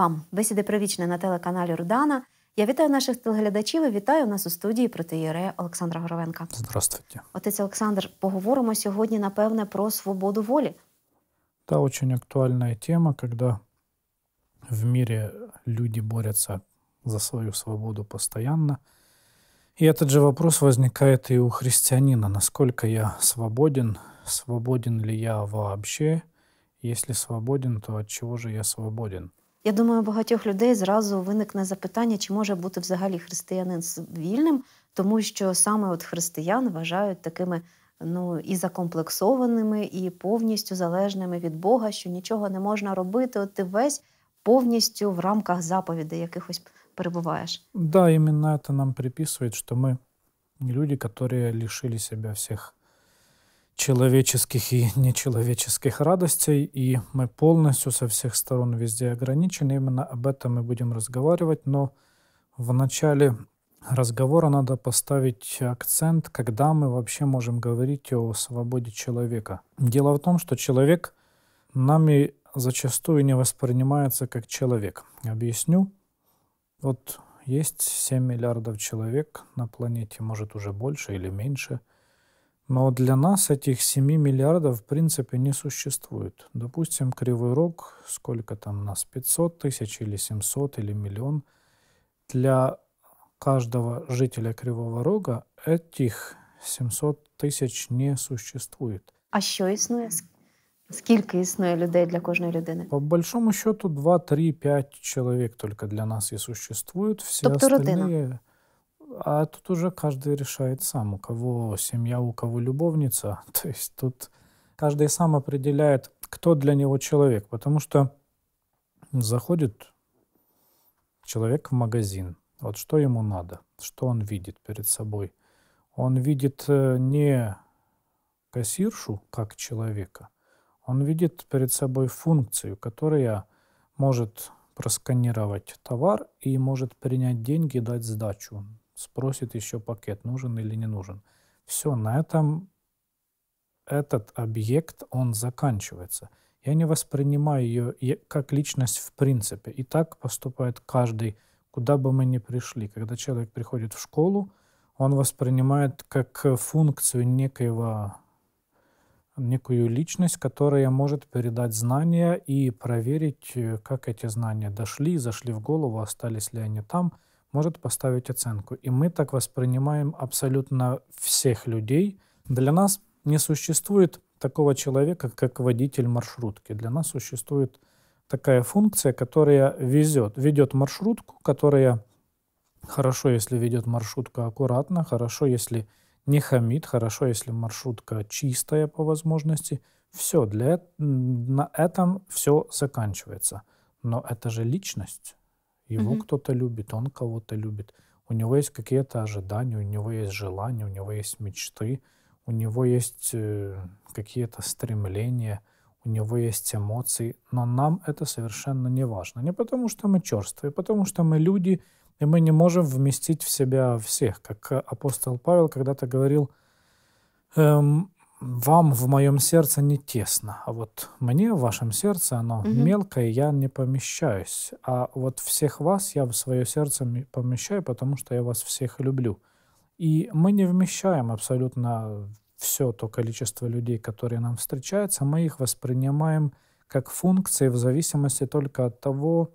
вам, бесіди про вічне на телеканалі Рудана. Я вітаю наших телеглядачів і вітаю нас у студії протиєрея Олександра Горовенка. Здравствуйте. Отець Олександр, поговоримо сьогодні, напевне, про свободу волі. Та очень актуальная тема, когда в мире люди борются за свою свободу постоянно. И этот же вопрос возникает и у христианина. Насколько я свободен? Свободен ли я вообще? Если свободен, то от чего же я свободен? Я думаю, багатьох людей зразу виникне запитання, чи може бути взагалі християнин вільним, тому що саме от християн вважають такими ну і закомплексованими, і повністю залежними від Бога, що нічого не можна робити. От ти весь повністю в рамках заповідей якихось перебуваєш. Да, іменно це нам приписують, що ми люди, які лишили себя всех человеческих и нечеловеческих радостей, и мы полностью со всех сторон везде ограничены. Именно об этом мы будем разговаривать, но в начале разговора надо поставить акцент, когда мы вообще можем говорить о свободе человека. Дело в том, что человек нами зачастую не воспринимается как человек. Объясню. Вот есть 7 миллиардов человек на планете, может уже больше или меньше – но для нас этих 7 миллиардов в принципе не существует. Допустим, Кривой Рог, сколько там нас, 500 тысяч или 700 или миллион. Для каждого жителя Кривого Рога этих 700 тысяч не существует. А що існує? сколько існує людей для каждой людини? По большому счету 2, 3, 5 человек только для нас и существует. Все тобто остальные... родина? А тут уже каждый решает сам, у кого семья, у кого любовница. То есть тут каждый сам определяет, кто для него человек. Потому что заходит человек в магазин. Вот что ему надо, что он видит перед собой. Он видит э, не кассиршу как человека, он видит перед собой функцию, которая может просканировать товар и может принять деньги дать сдачу спросит еще пакет, нужен или не нужен. Все, на этом этот объект, он заканчивается. Я не воспринимаю ее как личность в принципе. И так поступает каждый, куда бы мы ни пришли. Когда человек приходит в школу, он воспринимает как функцию некоего, некую личность, которая может передать знания и проверить, э, как эти знания дошли, зашли в голову, остались ли они там – может поставить оценку. И мы так воспринимаем абсолютно всех людей. Для нас не существует такого человека, как водитель маршрутки. Для нас существует такая функция, которая везет, ведет маршрутку, которая хорошо, если ведет маршрутка аккуратно, хорошо, если не хамит, хорошо, если маршрутка чистая по возможности. Все, для, на этом все заканчивается. Но это же личность. Его угу. кто-то любит, он кого-то любит. У него есть какие-то ожидания, у него есть желания, у него есть мечты, у него есть э, какие-то стремления, у него есть эмоции. Но нам это совершенно не важно. Не потому, что мы черствые, потому что мы люди, и мы не можем вместить в себя всех. Как апостол Павел когда-то говорил, эм, вам в моем сердце не тесно, а вот мне в вашем сердце оно угу. мелкое, я не помещаюсь. А вот всех вас я в свое сердце помещаю, потому что я вас всех люблю. И мы не вмещаем абсолютно все то количество людей, которые нам встречаются, мы их воспринимаем как функции в зависимости только от того,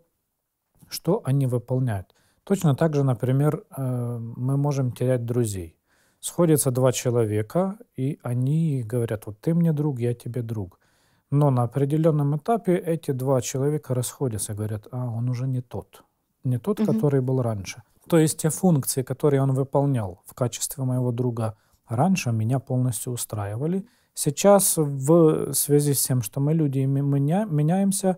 что они выполняют. Точно так же, например, э, мы можем терять друзей. Сходятся два человека, и они говорят, вот ты мне друг, я тебе друг. Но на определенном этапе эти два человека расходятся, говорят, а он уже не тот, не тот, угу. который был раньше. То есть те функции, которые он выполнял в качестве моего друга раньше, меня полностью устраивали. Сейчас в связи с тем, что мы люди и меня, меняемся,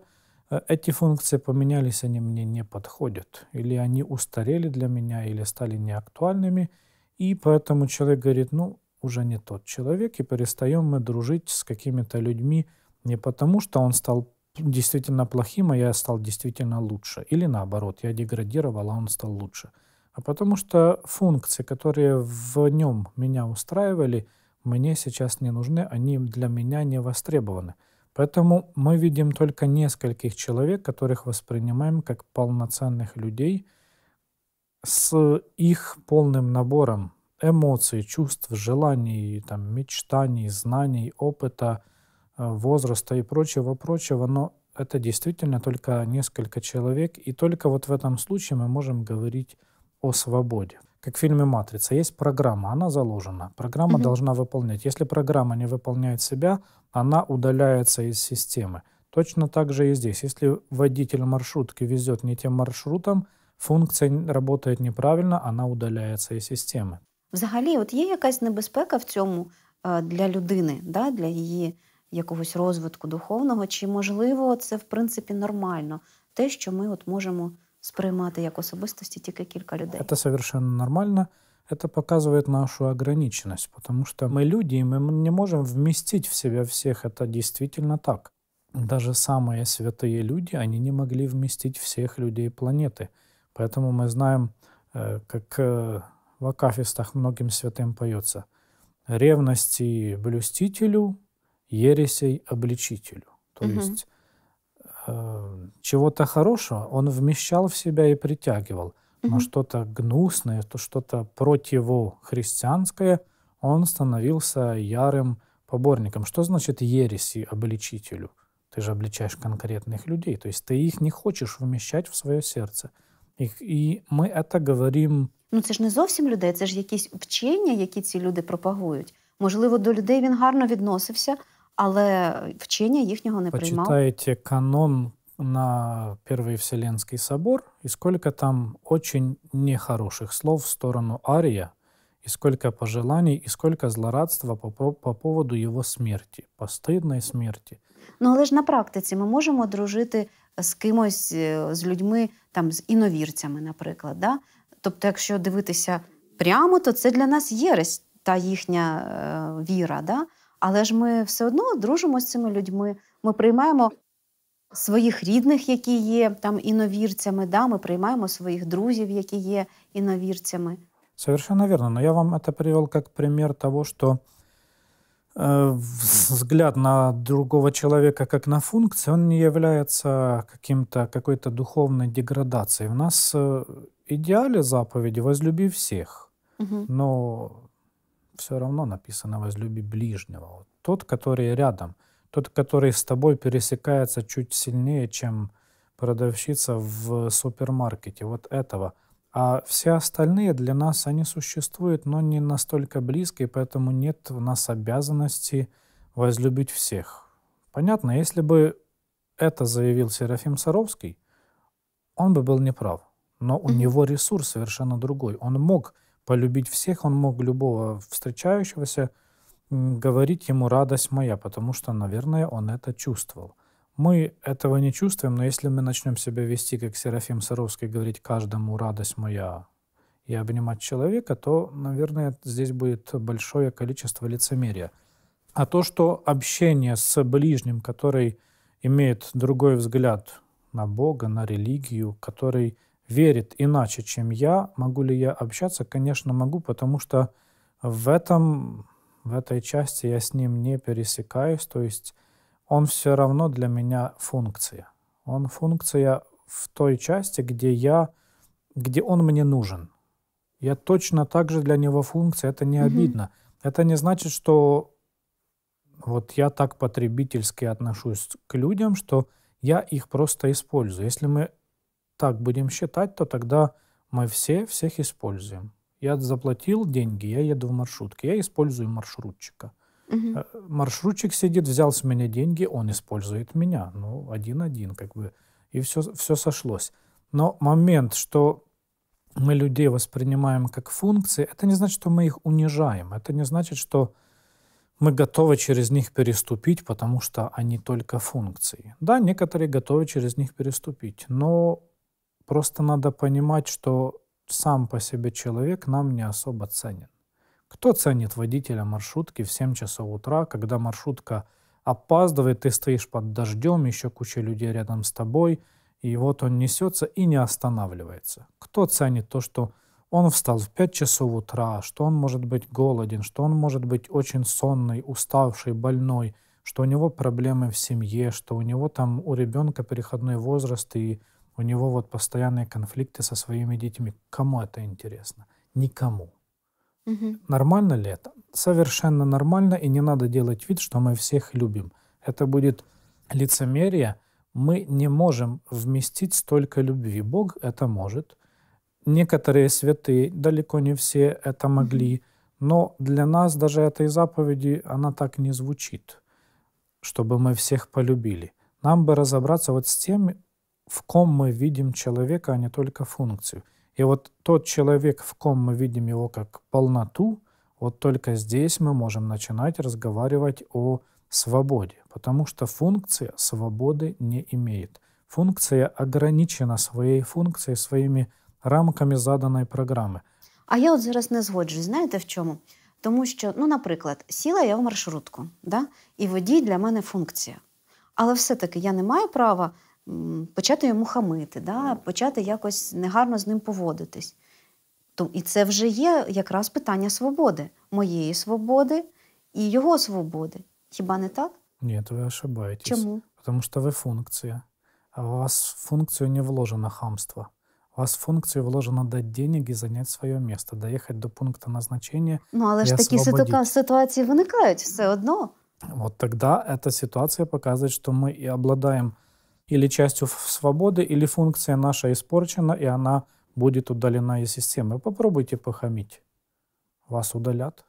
э, эти функции поменялись, они мне не подходят. Или они устарели для меня, или стали неактуальными – и поэтому человек говорит, ну, уже не тот человек, и перестаем мы дружить с какими-то людьми не потому, что он стал действительно плохим, а я стал действительно лучше. Или наоборот, я деградировал, а он стал лучше. А потому что функции, которые в нем меня устраивали, мне сейчас не нужны, они для меня не востребованы. Поэтому мы видим только нескольких человек, которых воспринимаем как полноценных людей – с их полным набором эмоций, чувств, желаний, там, мечтаний, знаний, опыта, э, возраста и прочего-прочего, но это действительно только несколько человек, и только вот в этом случае мы можем говорить о свободе. Как в фильме «Матрица» есть программа, она заложена, программа угу. должна выполнять. Если программа не выполняет себя, она удаляется из системы. Точно так же и здесь. Если водитель маршрутки везет не тем маршрутом, функція працює неправильно, вона удаляється із системи. Взагалі, от є якась небезпека в цьому для людини, да? для її якогось розвитку духовного, чи можливо це в принципі нормально, те, що ми от можемо сприймати як особистості тільки кілька людей. Це совершенно нормально. это показывает нашу ограниченность, потому что мы люди, и мы не можем вместить в себя всех, это действительно так. Даже самые святые люди, они не могли вместить всех людей планеты. Поэтому мы знаем, э, как э, в акафистах многим святым поется, ревности блюстителю, ересей обличителю. То угу. есть э, чего-то хорошего он вмещал в себя и притягивал, но угу. что-то гнусное, то что-то противохристианское он становился ярым поборником. Что значит ереси обличителю? Ты же обличаешь конкретных людей, то есть ты их не хочешь вмещать в свое сердце. І ми це говоримо. Ну це ж не зовсім людей, це ж якісь вчення, які ці люди пропагують. Можливо, до людей він гарно відносився, але вчення їхнього не приймав. Почитайте канон на Первий Вселенський собор, і сколько там очень нехороших слов в сторону Арія, і сколько пожеланий, і сколько злорадства по, по поводу його смерті, постидної смерті. Ну, але ж на практиці ми можемо дружити з кимось, е, з людьми, там з іновірцями, наприклад. Да? Тобто, якщо дивитися прямо, то це для нас єресь та їхня е, віра. Да? Але ж ми все одно дружимо з цими людьми. Ми приймаємо своїх рідних, які є там іновірцями, да? ми приймаємо своїх друзів, які є іновірцями. Совершенно верно. Но я вам это привел как пример того, что Э, взгляд на другого человека как на функцию, он не является каким-то, какой-то духовной деградацией. У нас э, идеале заповеди «возлюби всех», угу. но все равно написано «возлюби ближнего». Тот, который рядом, тот, который с тобой пересекается чуть сильнее, чем продавщица в супермаркете. Вот этого – а все остальные для нас, они существуют, но не настолько близко, и поэтому нет в нас обязанности возлюбить всех. Понятно, если бы это заявил Серафим Саровский, он бы был неправ. Но у него ресурс совершенно другой. Он мог полюбить всех, он мог любого встречающегося говорить ему радость моя, потому что, наверное, он это чувствовал. Мы этого не чувствуем, но если мы начнем себя вести, как Серафим Саровский, говорить «каждому радость моя» и обнимать человека, то, наверное, здесь будет большое количество лицемерия. А то, что общение с ближним, который имеет другой взгляд на Бога, на религию, который верит иначе, чем я, могу ли я общаться? Конечно, могу, потому что в этом, в этой части я с ним не пересекаюсь, то есть он все равно для меня функция. Он функция в той части, где я, где он мне нужен. Я точно так же для него функция, это не обидно. Mm-hmm. Это не значит, что вот я так потребительски отношусь к людям, что я их просто использую. Если мы так будем считать, то тогда мы все всех используем. Я заплатил деньги, я еду в маршрутке, я использую маршрутчика. Угу. Маршрутчик сидит, взял с меня деньги, он использует меня. Ну, один-один, как бы. И все, все сошлось. Но момент, что мы людей воспринимаем как функции, это не значит, что мы их унижаем. Это не значит, что мы готовы через них переступить, потому что они только функции. Да, некоторые готовы через них переступить, но просто надо понимать, что сам по себе человек нам не особо ценен. Кто ценит водителя маршрутки в 7 часов утра, когда маршрутка опаздывает, ты стоишь под дождем, еще куча людей рядом с тобой, и вот он несется и не останавливается. Кто ценит то, что он встал в 5 часов утра, что он может быть голоден, что он может быть очень сонный, уставший, больной, что у него проблемы в семье, что у него там у ребенка переходной возраст и у него вот постоянные конфликты со своими детьми. Кому это интересно? Никому. Угу. Нормально ли это? Совершенно нормально, и не надо делать вид, что мы всех любим. Это будет лицемерие. Мы не можем вместить столько любви. Бог это может. Некоторые святые, далеко не все это могли, но для нас даже этой заповеди она так не звучит, чтобы мы всех полюбили. Нам бы разобраться вот с тем, в ком мы видим человека, а не только функцию – и вот тот человек, в ком мы видим его как полноту, вот только здесь мы можем начинать разговаривать о свободе, потому что функция свободы не имеет. Функция ограничена своей функцией, своими рамками заданной программы. А я вот зараз не згоджуюсь. знаете в чому? Тому що, ну, наприклад, сіла я в маршрутку, да? і водій для мене функція. Але все-таки я не маю права почати йому хамити, да? почати якось негарно з ним поводитись. То, І це вже є якраз питання свободи, моєї свободи і його свободи. Хіба не так? Нет, вы ошибаетесь. Чему? Тому що ви функція. А у вас в функцию не вложено хамство. У вас в функцию вложено дать денег і зайняти своє місце, доїхати до пункту назначення. Ну, але ж такі ситуації виникають все одно. Вот тогда эта ситуация показывает, что мы и обладаем или частью свободы, или функция наша испорчена, и она будет удалена из системы. Попробуйте похамить. Вас удалят.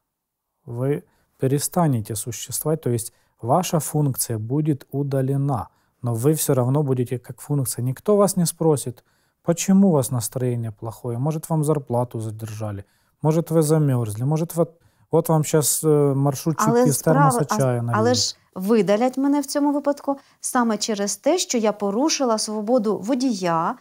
Вы перестанете существовать, то есть ваша функция будет удалена, но вы все равно будете как функция. Никто вас не спросит, почему у вас настроение плохое, может, вам зарплату задержали, может, вы замерзли, может, вы От вам зараз е, маршрутчики але з справа, термосочаю навіть. Але ж видалять мене в цьому випадку саме через те, що я порушила свободу водія.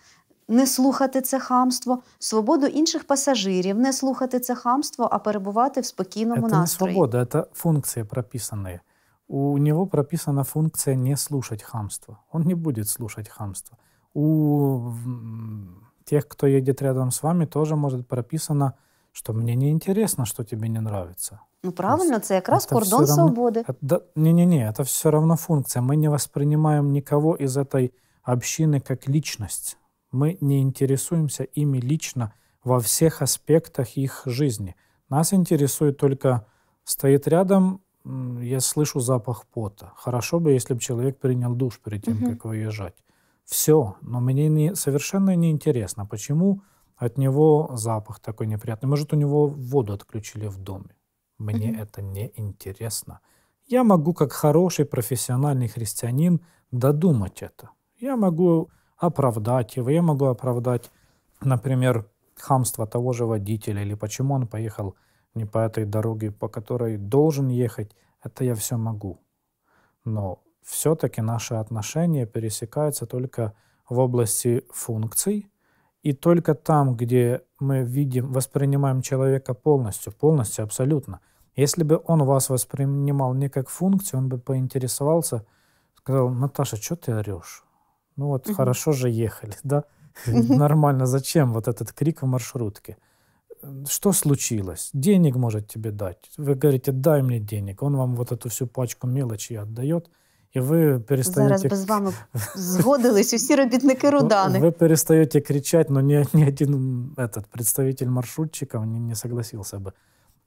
Не слухати це хамство, свободу інших пасажирів, не слухати це хамство, а перебувати в спокійному это настрої. Це свобода, це функція прописана. У нього прописана функція не слухати хамство. Он не буде слушать хамство. У тих, хто їде рядом з вами, теж може прописано что мне не интересно, что тебе не нравится. Ну правильно, це якраз это кордон равно, свободи. Это, не, не, не, это все равно функция. Мы не воспринимаем никого из этой общины как личность. Мы не интересуемся ими лично во всех аспектах их жизни. Нас интересует только стоит рядом, я слышу запах пота. Хорошо бы, если бы человек принял душ перед тем, угу. как выезжать. Все, но мне не, совершенно неинтересно, почему от него запах такой неприятный. Может, у него воду отключили в доме. Мне mm-hmm. это не интересно. Я могу, как хороший профессиональный христианин, додумать это. Я могу оправдать его, я могу оправдать, например, хамство того же водителя или почему он поехал не по этой дороге, по которой должен ехать. Это я все могу. Но все-таки наши отношения пересекаются только в области функций – и только там, где мы видим, воспринимаем человека полностью, полностью, абсолютно. Если бы он вас воспринимал не как функцию, он бы поинтересовался, сказал, Наташа, что ты орешь? Ну вот хорошо же ехали, да? Нормально, зачем вот этот крик в маршрутке? Что случилось? Денег может тебе дать. Вы говорите, дай мне денег. Он вам вот эту всю пачку мелочи отдает – І ви перестаєте... Зараз без вами згодились усі робітники Рудани. Ви перестаєте кричати, але ні, ні один этот, представитель маршрутчиков не, не согласился бы.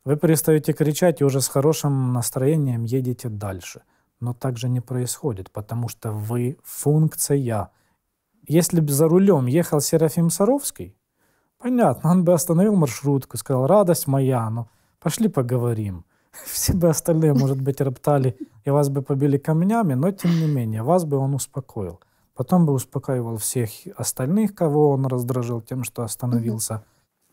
Вы перестаете кричать и уже с хорошим настроением едете дальше. Но так же не происходит, потому что вы функция. Если бы за рулем ехал Серафим Саровский, понятно, он бы остановил маршрутку, сказал, радость моя, ну пошли поговорим. все бы остальные, может быть, роптали и вас бы побили камнями, но тем не менее, вас бы он успокоил. Потом бы успокаивал всех остальных, кого он раздражил тем, что остановился.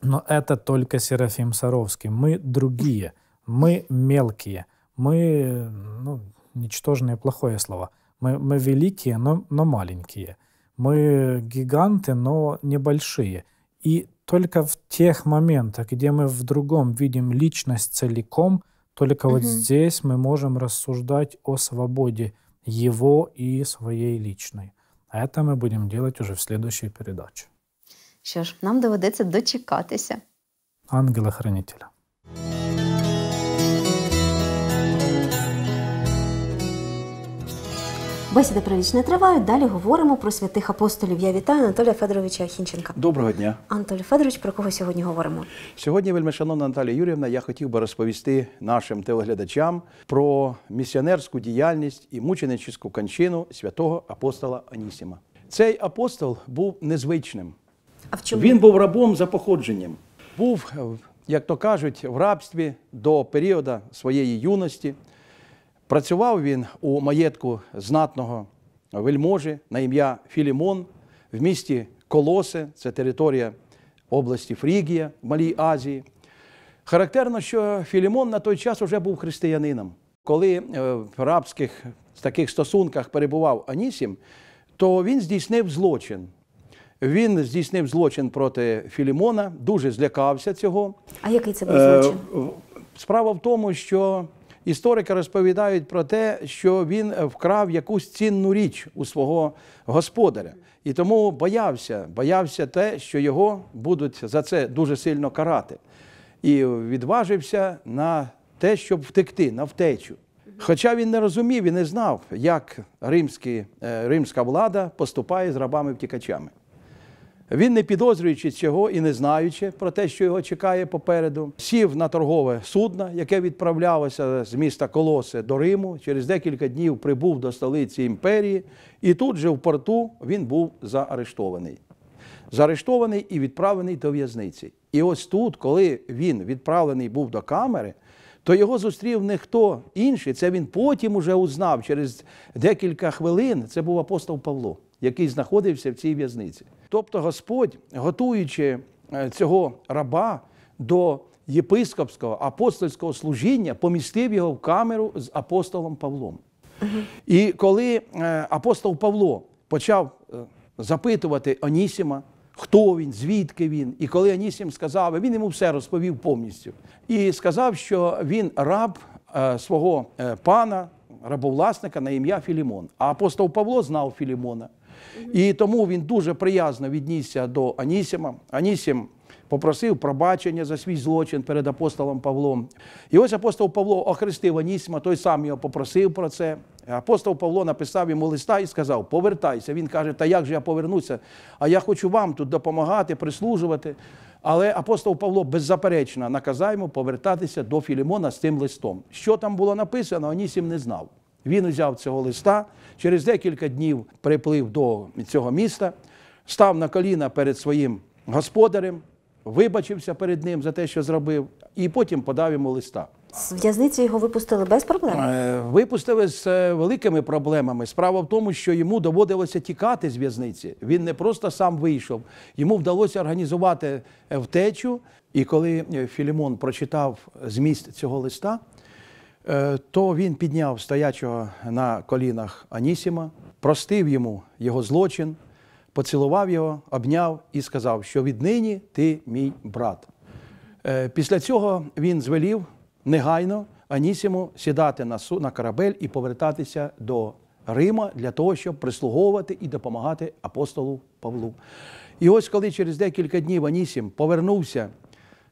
Но это только Серафим Саровский. Мы другие, мы мелкие, мы, ну, ничтожное плохое слово. Мы, мы великие, но, но маленькие. Мы гиганты, но небольшие. И только в тех моментах, где мы в другом видим личность целиком – только угу. вот здесь мы можем рассуждать о свободе его и своей личной. А это мы будем делать уже в следующей передаче. Що ж, нам доведеться дочекатися. Ангела-хранителя. Бесіди про не тривають. Далі говоримо про святих апостолів. Я вітаю Анатолія Федоровича Хінченка. Доброго дня, Анатолій Федорович. Про кого сьогодні говоримо? Сьогодні, вельмишановна Наталія Юрівна, я хотів би розповісти нашим телеглядачам про місіонерську діяльність і мученичську кончину святого апостола Анісіма. Цей апостол був незвичним. А в чому він був рабом за походженням? Був е, як то кажуть, в рабстві до періоду своєї юності. Працював він у маєтку знатного вельможі на ім'я Філімон в місті Колосе, це територія області Фрігія в Малій Азії. Характерно, що Філімон на той час вже був християнином. Коли е, в рабських таких стосунках перебував Анісім, то він здійснив злочин. Він здійснив злочин проти Філімона, дуже злякався цього. А який це був злочин? Е, справа в тому, що Історики розповідають про те, що він вкрав якусь цінну річ у свого господаря, і тому боявся, боявся те, що його будуть за це дуже сильно карати, і відважився на те, щоб втекти, на втечу. Хоча він не розумів і не знав, як римські, е, римська влада поступає з рабами-втікачами. Він, не підозрюючи цього і не знаючи про те, що його чекає попереду, сів на торгове судно, яке відправлялося з міста Колоси до Риму. Через декілька днів прибув до столиці імперії, і тут же в порту він був заарештований. Заарештований і відправлений до в'язниці. І ось тут, коли він відправлений був до камери, то його зустрів не хто інший. Це він потім уже узнав через декілька хвилин. Це був апостол Павло, який знаходився в цій в'язниці. Тобто Господь, готуючи е, цього раба до єпископського апостольського служіння, помістив його в камеру з апостолом Павлом. І коли е, апостол Павло почав е, запитувати Онісіма, Хто він, звідки він? І коли Анісім сказав, він йому все розповів повністю. І сказав, що він раб свого пана, рабовласника на ім'я Філімон. А апостол Павло знав Філімона. І тому він дуже приязно віднісся до Анісіма. Анісім попросив пробачення за свій злочин перед апостолом Павлом. І ось апостол Павло охрестив Анісіма, той сам його попросив про це. Апостол Павло написав йому листа і сказав: Повертайся. Він каже, та як же я повернуся? А я хочу вам тут допомагати, прислужувати. Але апостол Павло беззаперечно наказав йому повертатися до Філімона з цим листом. Що там було написано, Анісім не знав. Він узяв цього листа, через декілька днів приплив до цього міста, став на коліна перед своїм господарем, вибачився перед ним за те, що зробив, і потім подав йому листа. З в'язниці його випустили без проблем? Е, випустили з е, великими проблемами. Справа в тому, що йому доводилося тікати з в'язниці. Він не просто сам вийшов, йому вдалося організувати е, втечу. І коли Філімон прочитав зміст цього листа. Е, то він підняв стоячого на колінах Анісіма, простив йому його злочин, поцілував його, обняв і сказав, що віднині ти мій брат. Е, після цього він звелів негайно Анісіму сідати на корабель і повертатися до Рима для того, щоб прислуговувати і допомагати апостолу Павлу. І ось коли через декілька днів Анісім повернувся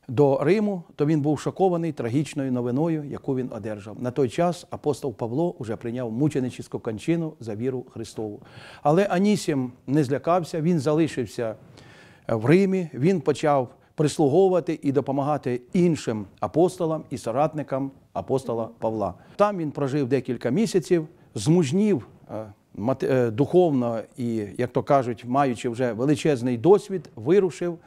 до Риму, то він був шокований трагічною новиною, яку він одержав. На той час апостол Павло вже прийняв мученичську кончину за віру Христову. Але Анісім не злякався, він залишився е, в Римі, він почав прислуговувати і допомагати іншим апостолам і соратникам апостола Павла. Там він прожив декілька місяців, змужнів е, е, духовно і, як то кажуть, маючи вже величезний досвід, вирушив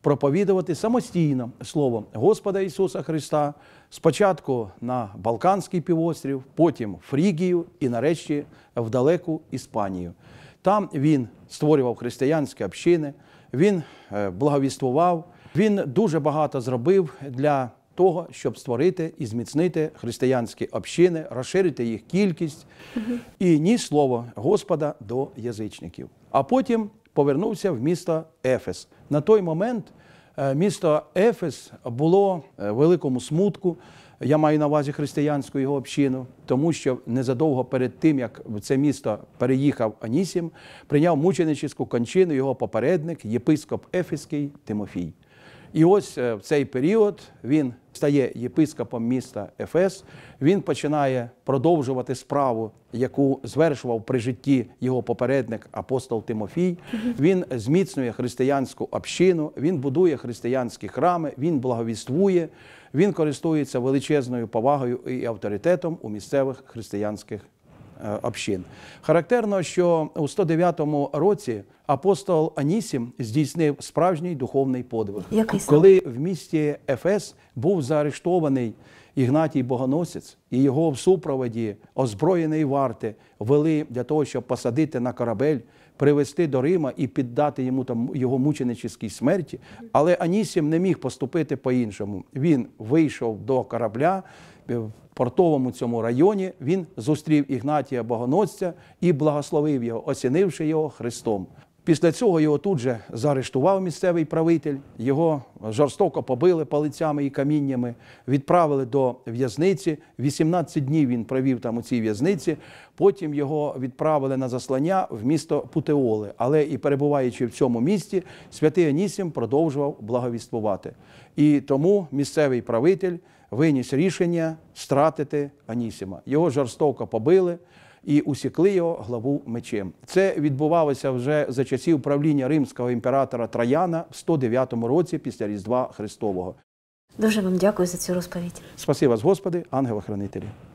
проповідувати самостійно Слово Господа Ісуса Христа, спочатку на Балканський півострів, потім Фрігію і нарешті в далеку Іспанію. Там він створював християнські общини, він е, благовіствував, він дуже багато зробив для того, щоб створити і зміцнити християнські общини, розширити їх кількість і ні слово Господа до язичників. А потім повернувся в місто Ефес. На той момент е, місто Ефес було в е, великому смутку. Я маю на увазі християнську його общину, тому що незадовго перед тим, як в це місто переїхав Анісім, прийняв мученичську кончину його попередник, єпископ Ефеський Тимофій. І ось е, в цей період він стає єпископом міста Ефес. Він починає продовжувати справу, яку звершував при житті його попередник апостол Тимофій. Він зміцнює християнську общину, він будує християнські храми, він благовіствує, він користується величезною повагою і авторитетом у місцевих християнських е, общин. Характерно, що у 109 році апостол Анісім здійснив справжній духовний подвиг, Який коли в місті Ефес був заарештований Ігнатій Богоносець і його в супроводі озброєної варти вели для того, щоб посадити на корабель. Привезти до Рима і піддати йому там його мученическій смерті, але Анісім не міг поступити по-іншому. Він вийшов до корабля е, в портовому цьому районі. Він зустрів Ігнатія Богоносця і благословив його, оцінивши його Христом. Після цього його тут же заарештував місцевий правитель, його жорстоко побили палицями і каміннями, відправили до в'язниці. 18 днів він провів там у цій в'язниці. Потім його відправили на заслання в місто Путеоли. Але і перебуваючи в цьому місті, святий Анісім продовжував благовіствувати. І тому місцевий правитель виніс рішення стратити Анісіма. Його жорстоко побили і усікли його главу мечем. Це відбувалося вже за часів правління римського імператора Трояна в 109 році після Різдва Христового. Дуже вам дякую за цю розповідь. Спаси вас, Господи, ангела-хранителі.